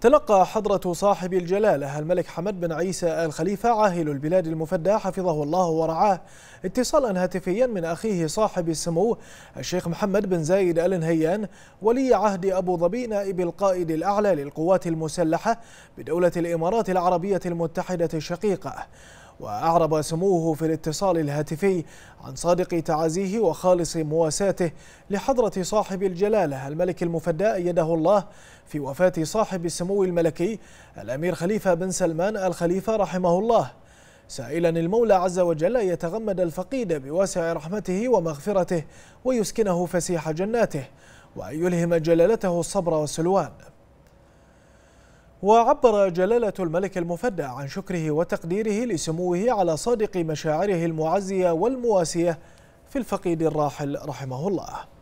تلقى حضرة صاحب الجلالة الملك حمد بن عيسى آل خليفة عاهل البلاد المفدى حفظه الله ورعاه اتصالا هاتفيا من أخيه صاحب السمو الشيخ محمد بن زايد آل نهيان ولي عهد أبو ظبي نائب القائد الأعلى للقوات المسلحة بدولة الإمارات العربية المتحدة الشقيقة وأعرب سموه في الاتصال الهاتفي عن صادق تعازيه وخالص مواساته لحضرة صاحب الجلالة الملك المفدى أيده الله في وفاة صاحب السمو الملكي الأمير خليفة بن سلمان الخليفة رحمه الله سائلا المولى عز وجل أن يتغمد الفقيد بواسع رحمته ومغفرته ويسكنه فسيح جناته وأن يلهم جلالته الصبر والسلوان وعبر جلالة الملك المفدى عن شكره وتقديره لسموه على صادق مشاعره المعزية والمواسية في الفقيد الراحل رحمه الله